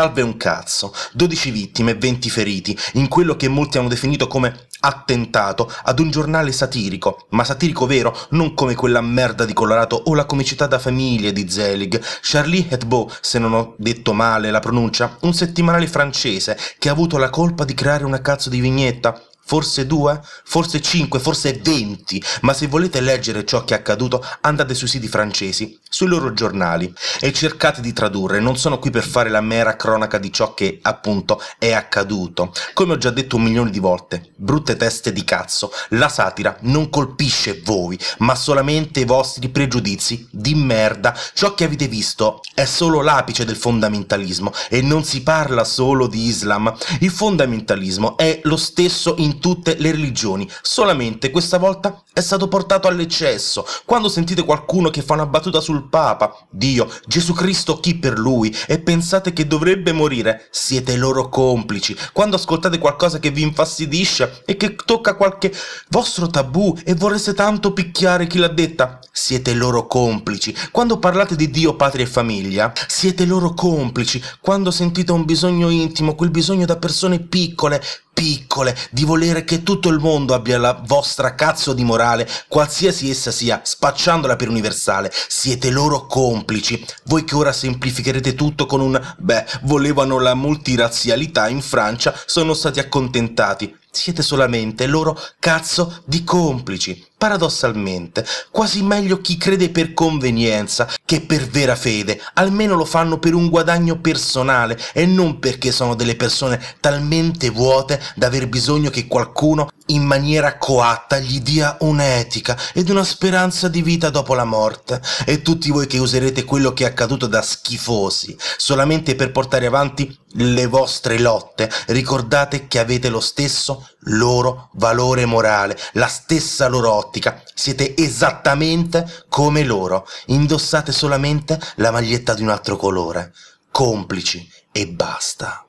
salve un cazzo, 12 vittime e 20 feriti in quello che molti hanno definito come attentato ad un giornale satirico, ma satirico vero, non come quella merda di Colorado o la comicità da famiglia di Zelig. Charlie Hebdo, se non ho detto male la pronuncia, un settimanale francese che ha avuto la colpa di creare una cazzo di vignetta forse due, forse cinque, forse venti, ma se volete leggere ciò che è accaduto andate sui siti francesi, sui loro giornali e cercate di tradurre, non sono qui per fare la mera cronaca di ciò che appunto è accaduto. Come ho già detto un milione di volte, brutte teste di cazzo, la satira non colpisce voi, ma solamente i vostri pregiudizi di merda. Ciò che avete visto è solo l'apice del fondamentalismo e non si parla solo di Islam. Il fondamentalismo è lo stesso in tutte le religioni, solamente questa volta è stato portato all'eccesso. Quando sentite qualcuno che fa una battuta sul Papa, Dio, Gesù Cristo chi per lui, e pensate che dovrebbe morire, siete loro complici. Quando ascoltate qualcosa che vi infastidisce e che tocca qualche vostro tabù e vorreste tanto picchiare chi l'ha detta, siete loro complici. Quando parlate di Dio, patria e famiglia, siete loro complici. Quando sentite un bisogno intimo, quel bisogno da persone piccole, piccole, di volere che tutto il mondo abbia la vostra cazzo di morale, morale, qualsiasi essa sia, spacciandola per universale. Siete loro complici. Voi che ora semplificherete tutto con un beh, volevano la multirazzialità in Francia, sono stati accontentati. Siete solamente loro cazzo di complici. Paradossalmente, quasi meglio chi crede per convenienza che per vera fede, almeno lo fanno per un guadagno personale e non perché sono delle persone talmente vuote da aver bisogno che qualcuno in maniera coatta gli dia un'etica ed una speranza di vita dopo la morte. E tutti voi che userete quello che è accaduto da schifosi solamente per portare avanti le vostre lotte, ricordate che avete lo stesso loro valore morale, la stessa loro ottica, siete esattamente come loro, indossate solamente la maglietta di un altro colore, complici e basta.